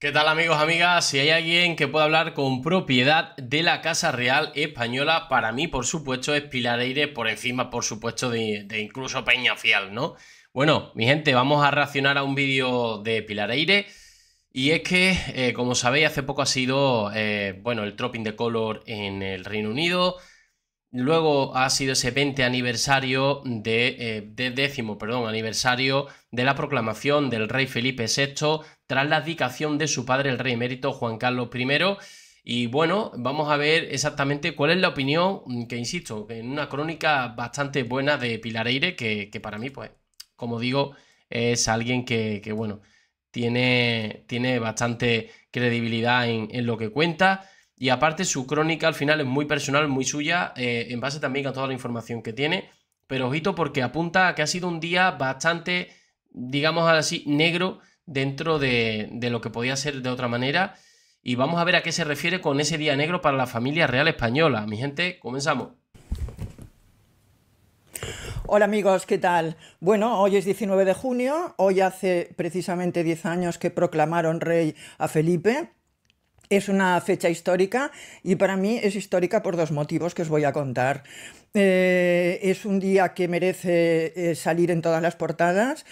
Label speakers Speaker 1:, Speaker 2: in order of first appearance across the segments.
Speaker 1: ¿Qué tal amigos, amigas? Si hay alguien que pueda hablar con propiedad de la Casa Real Española, para mí, por supuesto, es Pilar por encima, por supuesto, de, incluso Peña Fial, ¿no? Bueno, mi gente, vamos a reaccionar a un vídeo de Pilar Eire. Y es que, eh, como sabéis, hace poco ha sido, eh, bueno, el Tropping de Color en el Reino Unido. Luego ha sido ese 20 aniversario eh, de, décimo, perdón, aniversario de la proclamación del rey Felipe VI tras la abdicación de su padre el rey emérito Juan Carlos I. Y bueno, vamos a ver exactamente cuál es la opinión, mm, que insisto, en una crónica bastante buena de Pilar Eire, que, para mí, pues, como digo, es alguien que, bueno, tiene, tiene bastante credibilidad en lo que cuenta. Y aparte su crónica al final es muy personal, muy suya, eh, en base también a toda la información que tiene. Pero ojito porque apunta a que ha sido un día bastante, digamos así, negro dentro de, de lo que podía ser de otra manera. Y vamos a ver a qué se refiere con ese día negro para la familia real española. Mi gente, comenzamos. Hola amigos,
Speaker 2: ¿qué tal? Bueno, hoy es 19 de junio, hoy hace precisamente 10 años que proclamaron rey a Felipe es una fecha histórica y para mí es histórica por dos motivos que os voy a contar. Eh, es un día que merece eh, salir en todas las portadas.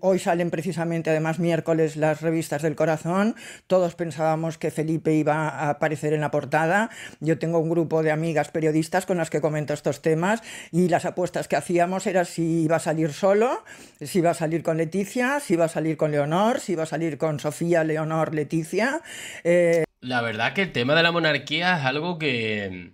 Speaker 2: hoy salen precisamente, además, miércoles las revistas del corazón. Todos pensábamos que Felipe iba a aparecer en la portada. Yo tengo un grupo de amigas periodistas con las que comento estos temas y las apuestas que hacíamos era si iba a salir solo, si iba a salir con Leticia, si iba a salir con Leonor, si iba a salir con Sofía, Leonor, Leticia. Eh,
Speaker 1: la verdad que el tema de la monarquía es algo que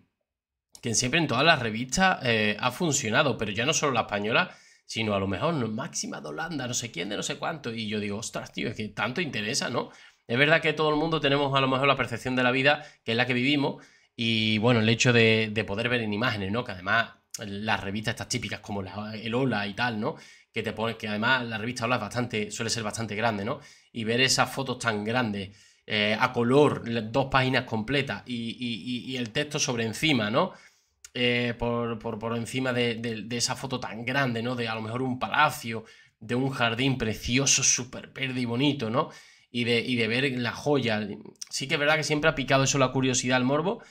Speaker 1: que siempre en todas las revistas eh, ha funcionado, pero ya no solo la española, sino a lo mejor máxima de Holanda, no sé quién, de no sé cuánto. Y yo digo, ostras, tío, es que tanto interesa, ¿no? Es verdad que todo el mundo tenemos a lo mejor la percepción de la vida, que es la que vivimos, y bueno, el hecho de, poder ver en imágenes, ¿no? Que además las revistas estas típicas como el Hola y tal, ¿no? Que te pones, que además la revista Hola bastante, suele ser bastante grande, ¿no? Y ver esas fotos tan grandes, eh, a color, dos páginas completas y el texto sobre encima, ¿no? Eh, por, por, encima de, esa foto tan grande, ¿no? De a lo mejor un palacio, de un jardín precioso, súper verde y bonito, ¿no? Y de, ver la joya. Sí que es verdad que siempre ha picado eso la curiosidad al morbo.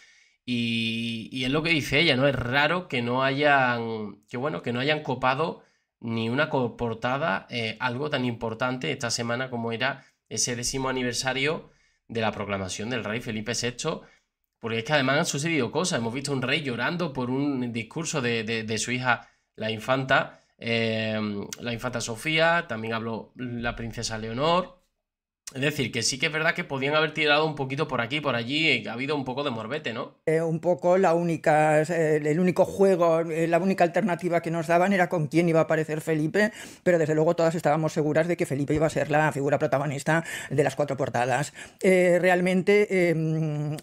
Speaker 1: Y, es lo que dice ella, ¿no? Es raro que no hayan. Que bueno, que no hayan copado ni una portada eh, algo tan importante esta semana como era ese décimo aniversario de la proclamación del rey Felipe VI porque es que además han sucedido cosas. Hemos visto un rey llorando por un discurso de, su hija, la infanta, eh, la infanta Sofía, también habló la princesa Leonor. Es decir, que sí que es verdad que podían haber tirado un poquito por aquí, por allí, y eh, ha habido un poco de morbete, ¿no?
Speaker 2: Eh, un poco la única, eh, el único juego, la única alternativa que nos daban era con quién iba a aparecer Felipe, pero desde luego todas estábamos seguras de que Felipe iba a ser la figura protagonista de las cuatro portadas. realmente, em,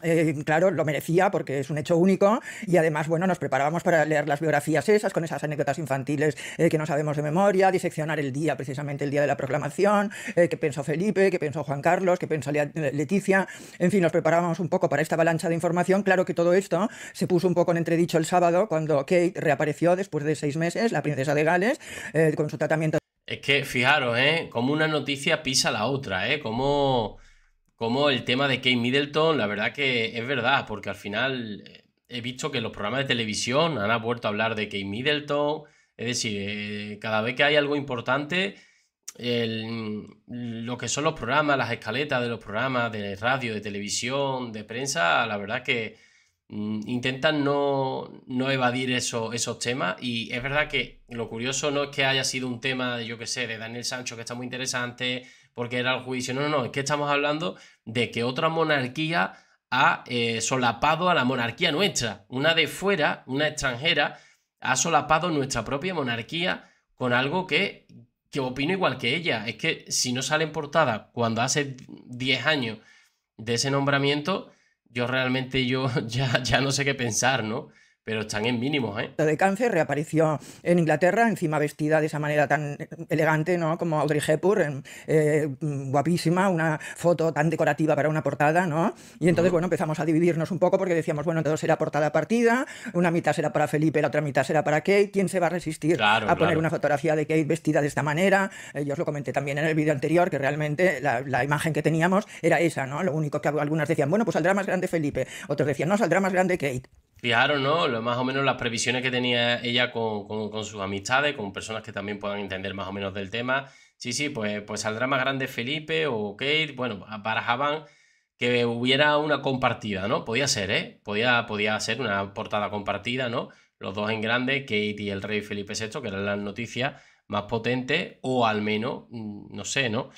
Speaker 2: claro, lo merecía porque es un hecho único y además, bueno, nos preparábamos para leer las biografías esas con esas anécdotas infantiles que no sabemos de memoria, diseccionar el día, precisamente el día de la proclamación, qué pensó Felipe, qué pensó Juan Carlos, qué pensaría eh, Leticia, en fin, nos preparábamos un poco para esta avalancha de información. Claro que todo esto se puso un poco en entredicho el sábado cuando Kate reapareció después de seis meses, la princesa de Gales, eh, con su tratamiento.
Speaker 1: Es que fijaros, ¿eh? Como una noticia pisa la otra, ¿eh? Como, como el tema de Kate Middleton, la verdad que es verdad, porque al final eh, he visto que los programas de televisión han vuelto a hablar de Kate Middleton, es decir, cada vez que hay algo importante lo que son los programas, las escaletas de los programas de radio, de televisión, de prensa, la verdad que mm, intentan no, no evadir eso, esos temas y es verdad que lo curioso no es que haya sido un tema, yo que sé, de Daniel Sancho que está muy interesante porque era el juicio, no, no, no, es que estamos hablando de que otra monarquía ha eh, solapado a la monarquía nuestra, una de fuera, una extranjera, ha solapado nuestra propia monarquía con algo que que opino igual que ella. Es que si no sale en portada cuando hace 10 años de ese nombramiento, yo realmente yo ya, ya no sé qué pensar, ¿no? pero están en mínimos, ¿eh?
Speaker 2: De cáncer reapareció en Inglaterra, encima vestida de esa manera tan elegante, ¿no? Como Audrey Hepburn, eh, guapísima, una foto tan decorativa para una portada, ¿no? Y entonces, bueno, empezamos a dividirnos un poco porque decíamos, bueno, todo será portada partida, una mitad será para Felipe, la otra mitad será para Kate, ¿quién se va a resistir a poner una fotografía de Kate vestida de esta manera? Eh, yo os lo comenté también en el vídeo anterior, que realmente la, la, imagen que teníamos era esa, ¿no? Lo único que algunas decían, bueno, pues saldrá más grande Felipe, otros decían, no, saldrá más grande Kate.
Speaker 1: Fijaros, ¿no? Lo, más o menos las previsiones que tenía ella con, sus amistades, con personas que también puedan entender más o menos del tema. Sí, sí, pues, pues saldrá más grande Felipe o Kate. Bueno, barajaban que hubiera una compartida, ¿no? Podía ser, ¿eh? Podía, podía ser una portada compartida, ¿no? Los dos en grande, Kate y el rey Felipe VI, que eran las noticias más potentes, o al menos, mm, no sé, ¿no?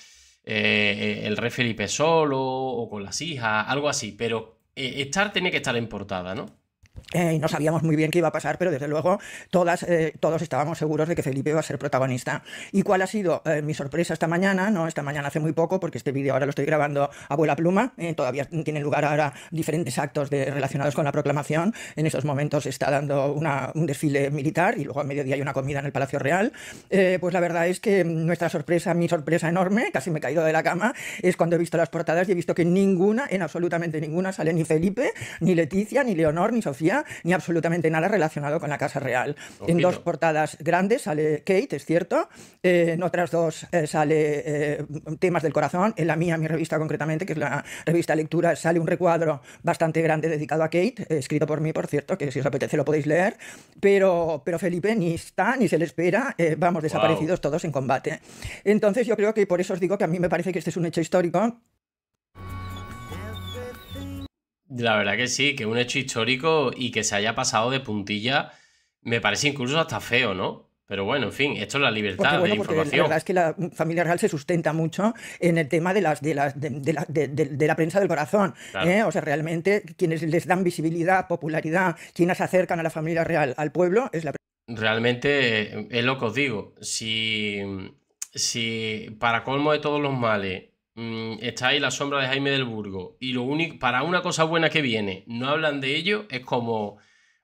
Speaker 1: Eh, eh, el rey Felipe solo o con las hijas, algo así. Pero eh, estar tenía que estar en portada, ¿no?
Speaker 2: Eh, y no sabíamos muy bien qué iba a pasar, pero desde luego todas, eh, todos estábamos seguros de que Felipe iba a ser protagonista. ¿Y cuál ha sido eh, mi sorpresa esta mañana? No, esta mañana hace muy poco, porque este vídeo ahora lo estoy grabando a vuela pluma. todavía tienen lugar ahora diferentes actos relacionados con la proclamación. En esos momentos se está dando una, un desfile militar y luego a mediodía hay una comida en el Palacio Real. pues la verdad es que nuestra sorpresa, mi sorpresa enorme, casi me he caído de la cama, es cuando he visto las portadas y he visto que ninguna, en absolutamente ninguna, sale ni Felipe, ni Leticia, ni Leonor, ni Sofía ni absolutamente nada relacionado con la Casa Real. En dos portadas grandes sale Kate, es cierto, eh, en otras dos eh, sale eh, temas del corazón, en la mía, mi revista concretamente, que es la revista Lectura, sale un recuadro bastante grande dedicado a Kate, escrito por mí, por cierto, que si os apetece lo podéis leer, pero, pero Felipe ni está, ni se le espera, vamos, desaparecidos todos en combate. Entonces yo creo que por eso os digo que a mí me parece que este es un hecho histórico
Speaker 1: la verdad que sí, que un hecho histórico y que se haya pasado de puntilla me parece incluso hasta feo, ¿no? Pero bueno, en fin, esto es la libertad de información. La verdad es que
Speaker 2: la familia real se sustenta mucho en el tema de, las, de, las, de, la, de la, prensa del corazón. ¿eh? O sea, realmente quienes les dan visibilidad, popularidad, quienes acercan a la familia real al pueblo es la
Speaker 1: Realmente eh, es lo que os digo. Si, si para colmo de todos los males Mm, está ahí la sombra de Jaime del Burgo, y lo único, para una cosa buena que viene, no hablan de ello, es como,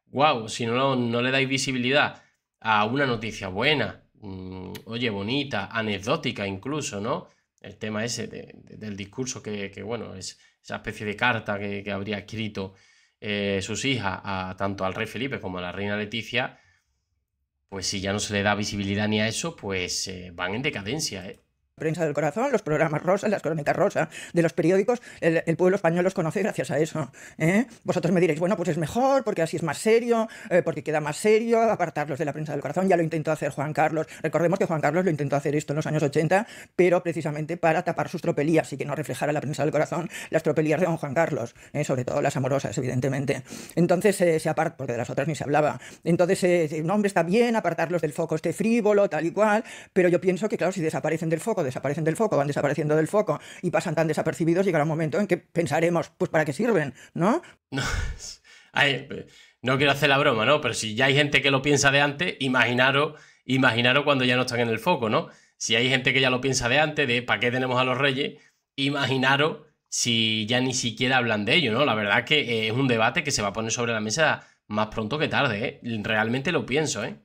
Speaker 1: wow, si no, no le dais visibilidad a una noticia buena, mm, oye, bonita, anecdótica incluso, ¿no? El tema ese del discurso que, bueno, es esa especie de carta que, habría escrito eh, sus hijas, a, tanto al rey Felipe como a la reina Leticia, pues si ya no se le da visibilidad ni a eso, pues eh, van en decadencia, ¿eh?
Speaker 2: Prensa del Corazón, los programas Rosa, las crónicas Rosa de los periódicos, el, pueblo español los conoce gracias a eso. ¿eh? Vosotros me diréis, bueno, pues es mejor, porque así es más serio, eh, porque queda más serio apartarlos de la Prensa del Corazón. Ya lo intentó hacer Juan Carlos. Recordemos que Juan Carlos lo intentó hacer esto en los años 80, pero precisamente para tapar sus tropelías y que no reflejara la Prensa del Corazón las tropelías de don Juan Carlos, ¿eh? sobre todo las amorosas, evidentemente. Entonces se aparta, porque de las otras ni se hablaba. Entonces, no, hombre, está bien apartarlos del foco este frívolo, tal y cual, pero yo pienso que, claro, si desaparecen del foco, desaparecen del foco, van desapareciendo del foco y pasan tan desapercibidos, llegará un momento en que pensaremos, pues para qué sirven, ¿no?
Speaker 1: No, quiero hacer la broma, ¿no? Pero si ya hay gente que lo piensa de antes, imaginaros, imaginaros cuando ya no están en el foco, ¿no? Si hay gente que ya lo piensa de antes, de para qué tenemos a los reyes, imaginaros si ya ni siquiera hablan de ello, ¿no? La verdad que eh, es un debate que se va a poner sobre la mesa más pronto que tarde, ¿eh? Realmente lo pienso, ¿eh?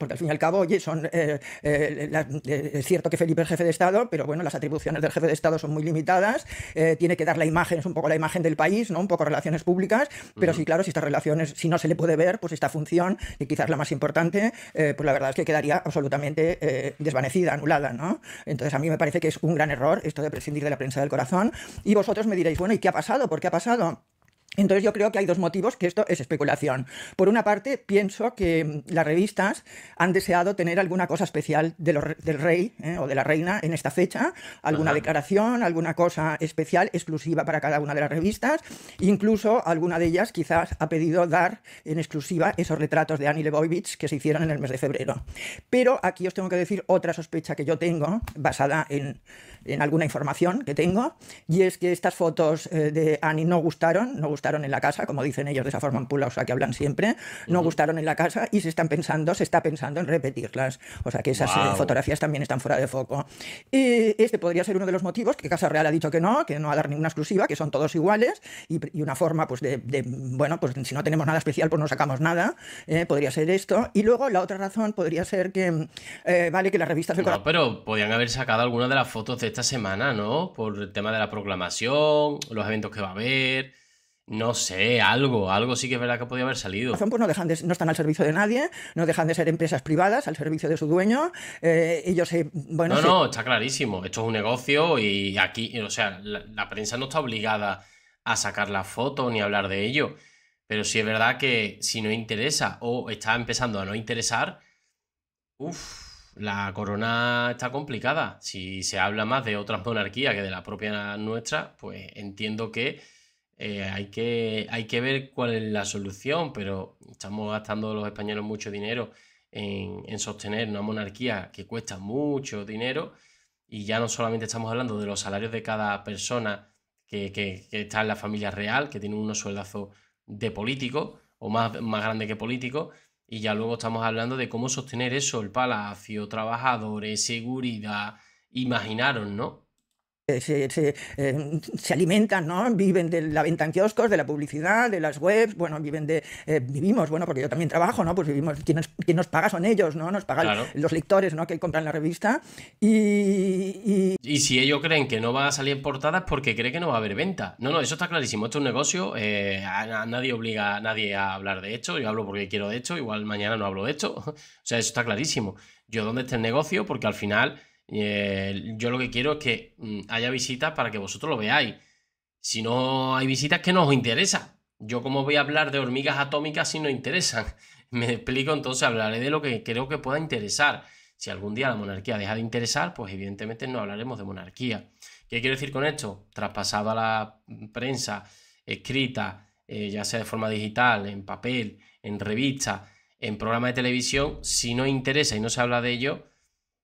Speaker 2: porque al fin y al cabo, oye, eh, eh, eh, es cierto que Felipe es jefe de Estado, pero bueno, las atribuciones del jefe de Estado son muy limitadas, tiene que dar la imagen, es un poco la imagen del país, ¿no? un poco relaciones públicas, pero sí, claro, si estas relaciones, si no se le puede ver, pues esta función, que quizás la más importante, pues la verdad es que quedaría absolutamente desvanecida, anulada. ¿no? Entonces a mí me parece que es un gran error esto de prescindir de la prensa del corazón. Y vosotros me diréis, bueno, ¿y qué ha pasado? ¿Por qué ha pasado? Entonces yo creo que hay dos motivos que esto es especulación. Por una parte, pienso que mm, las revistas han deseado tener alguna cosa especial del rey ¿eh? o de la reina en esta fecha, alguna declaración, alguna cosa especial, exclusiva para cada una de las revistas. Incluso alguna de ellas quizás ha pedido dar en exclusiva esos retratos de Annie Leibovitz que se hicieron en el mes de febrero. Pero aquí os tengo que decir otra sospecha que yo tengo, basada en, alguna información que tengo, y es que estas fotos eh, de Annie no gustaron, no gustaron en la casa, como dicen ellos de esa forma en o sea, que hablan siempre, no gustaron en la casa y se están pensando, se está pensando en repetirlas. O sea, que esas eh, fotografías también están fuera de foco. Y eh, este podría ser uno de los motivos que Casa Real ha dicho que no, que no va a dar ninguna exclusiva, que son todos iguales y, y una forma, pues, de, de, bueno, pues si no tenemos nada especial, pues no sacamos nada. Eh, podría ser esto. Y luego la otra razón podría ser que, eh, vale, que las revistas No,
Speaker 1: pero podían haber sacado alguna de las fotos de esta semana, ¿no? Por el tema de la proclamación, los eventos que va a haber. No sé, algo, algo sí que es verdad que podía haber salido. Pues
Speaker 2: no, dejan no están al servicio de nadie, no dejan de ser empresas privadas al servicio de su dueño. Eh, y yo sé, bueno. No, no, está
Speaker 1: clarísimo. Esto es un negocio y aquí, o sea, la, prensa no está obligada a sacar la foto ni a hablar de ello. Pero sí es verdad que si no interesa o está empezando a no interesar, uff, la corona está complicada. Si se habla más de otras monarquías que de la propia nuestra, pues entiendo que eh, hay, que, hay que ver cuál es la solución, pero estamos gastando los españoles mucho dinero en, sostener una monarquía que cuesta mucho dinero y ya no solamente estamos hablando de los salarios de cada persona que, está en la familia real, que tiene unos sueldazos de político o más, más grande que político, y ya luego estamos hablando de cómo sostener eso, el palacio, trabajadores, seguridad, ¿imaginaron ¿no?
Speaker 2: Eh, eh, se, alimentan, ¿no? Viven de la venta en kioscos, de la publicidad, de las webs, bueno, viven de. Eh, vivimos, bueno, porque yo también trabajo, ¿no? Pues vivimos, quien nos, paga son ellos, ¿no? Nos pagan los lectores, ¿no? Que compran la revista. Y,
Speaker 1: y, si ellos creen que no va a salir es porque cree que no va a haber venta. No, no, eso está clarísimo. Esto es un negocio. nadie obliga a nadie a hablar de esto. Yo hablo porque quiero de esto. Igual mañana no hablo de esto. O sea, eso está clarísimo. Yo, ¿dónde está el negocio? Porque al final eh, yo lo que quiero es que mm, haya visitas para que vosotros lo veáis. Si no hay visitas que no os interesa. Yo como voy a hablar de hormigas atómicas si no interesan. Me explico, entonces hablaré de lo que creo que pueda interesar. Si algún día la monarquía deja de interesar, pues evidentemente no hablaremos de monarquía. ¿Qué quiero decir con esto? Traspasado a la prensa escrita, eh, ya sea de forma digital, en papel, en revista, en programa de televisión, si no interesa y no se habla de ello,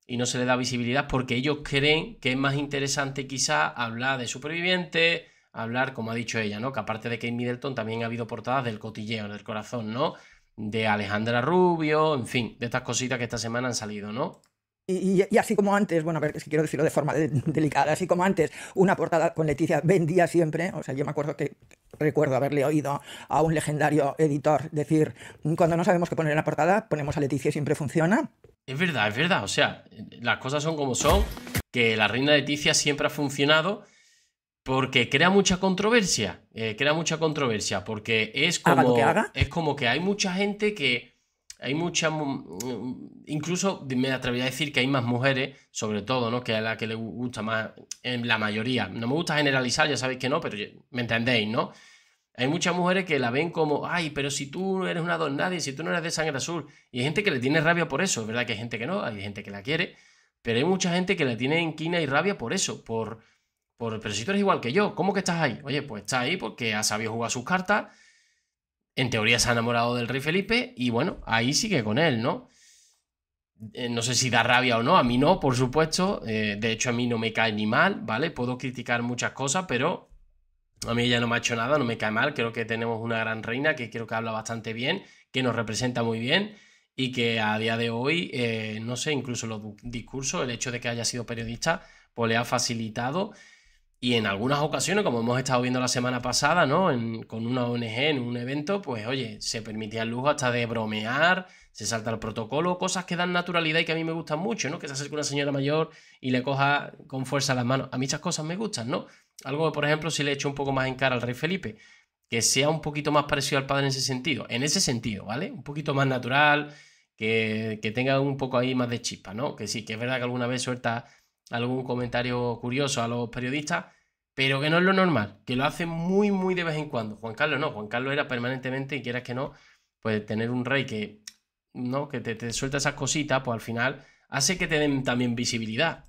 Speaker 1: y no se le da visibilidad porque ellos creen que es más interesante quizá hablar de superviviente hablar, como ha dicho ella, ¿no? Que aparte de Kate Middleton también ha habido portadas del cotilleo, del corazón, ¿no? De Alejandra Rubio, en fin, de estas cositas que esta semana han salido, ¿no?
Speaker 2: Y, así como antes, bueno, a ver, es que quiero decirlo de forma delicada, así como antes, una portada con Leticia vendía siempre, o sea, yo me acuerdo que recuerdo haberle oído a un legendario editor decir, mm, cuando no sabemos qué poner en la portada, ponemos a Leticia y siempre funciona.
Speaker 1: Es verdad, es verdad. O sea, las cosas son como son, que la reina Leticia siempre ha funcionado porque crea mucha controversia. Eh, crea mucha controversia, porque es como, que es como que hay mucha gente que. Hay mucha. Mm, incluso me atrevería a decir que hay más mujeres, sobre todo, ¿no? Que a la que le gusta más. En la mayoría. No me gusta generalizar, ya sabéis que no, pero me entendéis, ¿no? Hay muchas mujeres que la ven como, ay, pero si tú eres una don nadie, si tú no eres de sangre azul. Y hay gente que le tiene rabia por eso. Es verdad que hay gente que no, hay gente que la quiere. Pero hay mucha gente que la tiene inquina y rabia por eso. Por, por, pero si tú eres igual que yo, ¿cómo que estás ahí? Oye, pues está ahí porque ha sabido jugar sus cartas. En teoría se ha enamorado del rey Felipe. Y bueno, ahí sigue con él, ¿no? Eh, no sé si da rabia o no, a mí no, por supuesto, eh, de hecho a mí no me cae ni mal, ¿vale? Puedo criticar muchas cosas, pero a mí ella no me ha hecho nada, no me cae mal. Creo que tenemos una gran reina que creo que habla bastante bien, que nos representa muy bien y que a día de hoy, eh, no sé, incluso los discursos, el hecho de que haya sido periodista, pues le ha facilitado. Y en algunas ocasiones, como hemos estado viendo la semana pasada, ¿no? con una ONG en un evento, pues oye, se permitía el lujo hasta de bromear, se salta el protocolo, cosas que dan naturalidad y que a mí me gustan mucho, ¿no? Que se acerque una señora mayor y le coja con fuerza las manos. A mí esas cosas me gustan, ¿no? Algo que, por ejemplo, si le echo un poco más en cara al rey Felipe, que sea un poquito más parecido al padre en ese sentido, en ese sentido, ¿vale? Un poquito más natural, que, tenga un poco ahí más de chispa, ¿no? Que sí, que es verdad que alguna vez suelta algún comentario curioso a los periodistas, pero que no es lo normal, que lo hace muy, muy de vez en cuando. Juan Carlos no, Juan Carlos era permanentemente, y quieras que no, pues tener un rey que, ¿no? que te, te suelta esas cositas, pues al final hace que te den también visibilidad.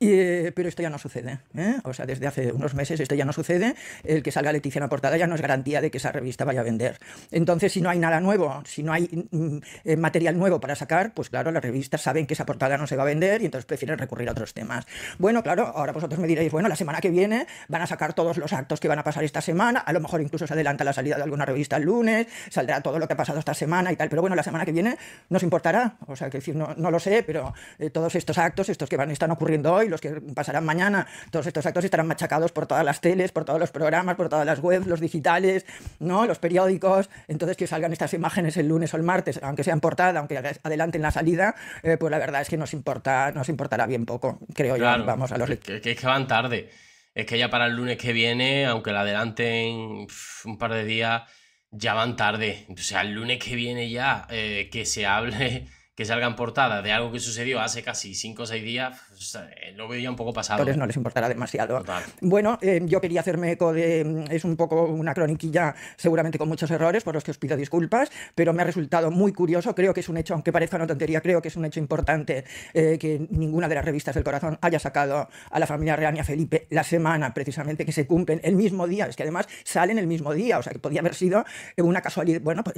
Speaker 2: Eh, pero esto ya no sucede.
Speaker 1: ¿eh? O sea, desde hace
Speaker 2: unos meses esto ya no sucede. El que salga Leticia en la portada ya no es garantía de que esa revista vaya a vender. Entonces, si no hay nada nuevo, si no hay mm, eh, material nuevo para sacar, pues claro, las revistas saben que esa portada no se va a vender y entonces prefieren recurrir a otros temas. Bueno, claro, ahora vosotros me diréis, bueno, la semana que viene van a sacar todos los actos que van a pasar esta semana, a lo mejor incluso se adelanta la salida de alguna revista el lunes, saldrá todo lo que ha pasado esta semana y tal, pero bueno, la semana que viene nos importará. O sea, que decir, no, no lo sé, pero todos estos actos, estos que van, están ocurriendo hoy, los que pasarán mañana, todos estos actos estarán machacados por todas las teles, por todos los programas, por todas las webs, los digitales, ¿no? los periódicos. Entonces, que salgan estas imágenes el lunes o el martes, aunque sean portada, aunque adelanten la salida, eh, pues la verdad es que nos, importa, nos importará bien poco, creo yo. Vamos a los es
Speaker 1: que, van tarde. Es que ya para el lunes que viene, aunque la adelanten un par de días, ya van tarde. O sea, el lunes que viene ya eh, que se hable que salgan portada de algo que sucedió hace casi cinco o seis días, pues, eh, lo veía un poco pasado. Entonces ¿eh? no les importará demasiado.
Speaker 2: Bueno, eh, yo quería hacerme eco de... Es un poco una croniquilla seguramente con muchos errores por los que os pido disculpas, pero me ha resultado muy curioso, creo que es un hecho, aunque parezca una tontería, creo que es un hecho importante que ninguna de las revistas del corazón haya sacado a la familia Real y a Felipe la semana precisamente que se cumplen el mismo día, es que además salen el mismo día, o sea que podía haber sido una casualidad, bueno, pues,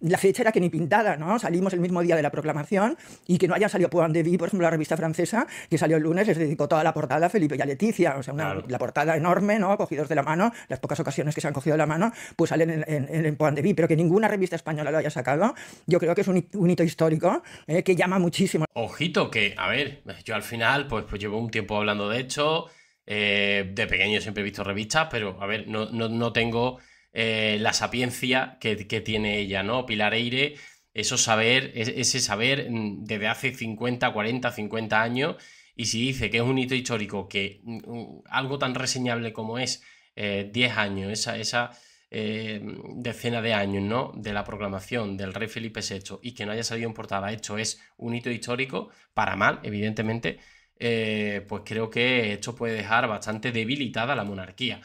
Speaker 2: la fecha era que ni pintada, ¿no? Salimos el mismo día de la proclamación y que no haya salido Point de Vie, por ejemplo, la revista francesa, que salió el lunes, les dedicó toda la portada a Felipe y a Leticia, o sea, una, la portada enorme, ¿no? Cogidos de la mano, las pocas ocasiones que se han cogido de la mano, pues salen en, en, Point de Vie, pero que ninguna revista española lo haya sacado, yo creo que es un, hito histórico ¿eh? que llama
Speaker 1: muchísimo. Ojito, que, a ver, yo al final, pues, pues llevo un tiempo hablando de hecho eh, de pequeño siempre he visto revistas, pero, a ver, no, no, no tengo eh, la sapiencia que, tiene ella, ¿no? Pilar Eire eso saber, ese saber mm, desde hace 50, 40, 50 años, y si dice que es un hito histórico, que mm, algo tan reseñable como es 10 eh, años, esa, esa eh, decena de años, ¿no? De la proclamación del rey Felipe VI y que no haya salido en portada, esto es un hito histórico, para mal, evidentemente, eh, pues creo que esto puede dejar bastante debilitada la monarquía.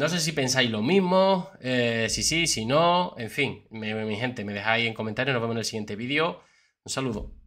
Speaker 1: No sé si pensáis lo mismo, eh, si sí, si no, en fin, mi gente, me dejáis en comentarios, nos vemos en el siguiente vídeo. Un saludo.